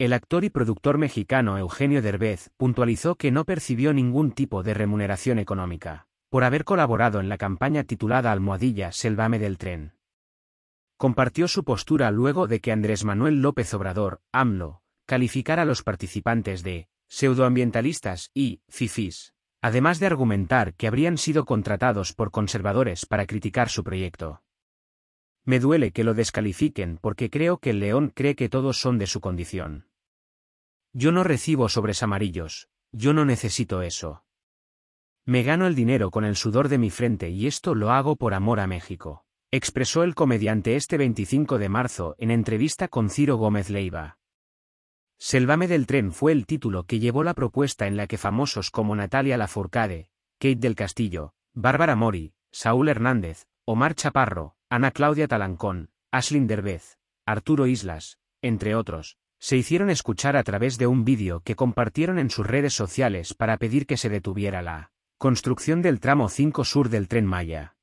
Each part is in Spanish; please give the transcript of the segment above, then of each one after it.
El actor y productor mexicano Eugenio Derbez puntualizó que no percibió ningún tipo de remuneración económica por haber colaborado en la campaña titulada Almohadilla Selvame del Tren. Compartió su postura luego de que Andrés Manuel López Obrador, AMLO, calificara a los participantes de pseudoambientalistas y CIFIS, además de argumentar que habrían sido contratados por conservadores para criticar su proyecto. Me duele que lo descalifiquen porque creo que el león cree que todos son de su condición. Yo no recibo sobres amarillos, yo no necesito eso. Me gano el dinero con el sudor de mi frente y esto lo hago por amor a México, expresó el comediante este 25 de marzo en entrevista con Ciro Gómez Leiva. Selvame del tren fue el título que llevó la propuesta en la que famosos como Natalia Lafourcade, Kate del Castillo, Bárbara Mori, Saúl Hernández, Omar Chaparro, Ana Claudia Talancón, Aslin Derbez, Arturo Islas, entre otros, se hicieron escuchar a través de un vídeo que compartieron en sus redes sociales para pedir que se detuviera la construcción del tramo 5 sur del tren Maya.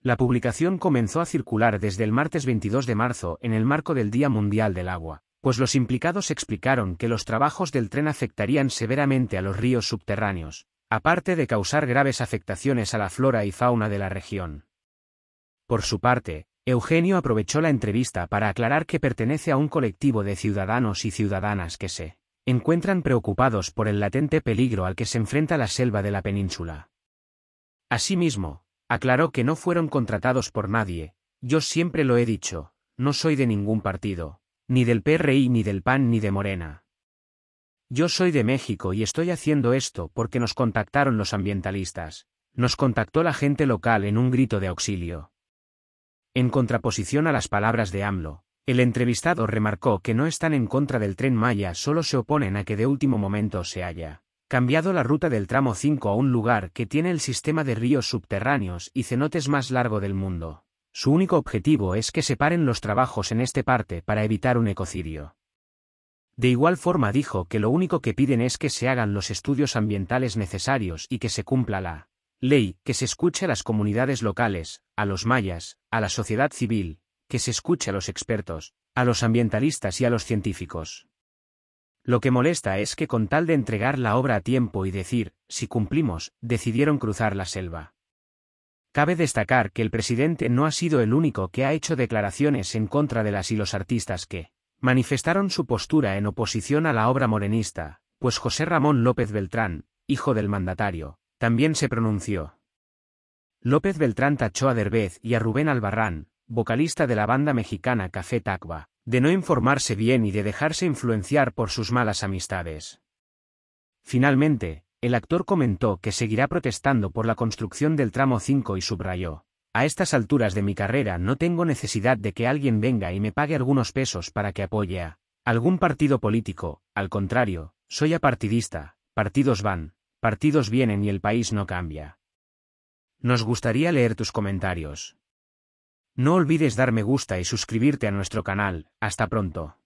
La publicación comenzó a circular desde el martes 22 de marzo en el marco del Día Mundial del Agua, pues los implicados explicaron que los trabajos del tren afectarían severamente a los ríos subterráneos, aparte de causar graves afectaciones a la flora y fauna de la región. Por su parte, Eugenio aprovechó la entrevista para aclarar que pertenece a un colectivo de ciudadanos y ciudadanas que se encuentran preocupados por el latente peligro al que se enfrenta la selva de la península. Asimismo, aclaró que no fueron contratados por nadie, yo siempre lo he dicho, no soy de ningún partido, ni del PRI ni del PAN ni de Morena. Yo soy de México y estoy haciendo esto porque nos contactaron los ambientalistas, nos contactó la gente local en un grito de auxilio. En contraposición a las palabras de AMLO, el entrevistado remarcó que no están en contra del tren Maya, solo se oponen a que de último momento se haya cambiado la ruta del tramo 5 a un lugar que tiene el sistema de ríos subterráneos y cenotes más largo del mundo. Su único objetivo es que se paren los trabajos en este parte para evitar un ecocidio. De igual forma dijo que lo único que piden es que se hagan los estudios ambientales necesarios y que se cumpla la Ley, que se escuche a las comunidades locales, a los mayas, a la sociedad civil, que se escuche a los expertos, a los ambientalistas y a los científicos. Lo que molesta es que con tal de entregar la obra a tiempo y decir, si cumplimos, decidieron cruzar la selva. Cabe destacar que el presidente no ha sido el único que ha hecho declaraciones en contra de las y los artistas que manifestaron su postura en oposición a la obra morenista, pues José Ramón López Beltrán, hijo del mandatario, también se pronunció. López Beltrán tachó a Derbez y a Rubén Albarrán, vocalista de la banda mexicana Café Tacba, de no informarse bien y de dejarse influenciar por sus malas amistades. Finalmente, el actor comentó que seguirá protestando por la construcción del tramo 5 y subrayó, a estas alturas de mi carrera no tengo necesidad de que alguien venga y me pague algunos pesos para que apoye a algún partido político, al contrario, soy apartidista, partidos van, Partidos vienen y el país no cambia. Nos gustaría leer tus comentarios. No olvides dar me gusta y suscribirte a nuestro canal. Hasta pronto.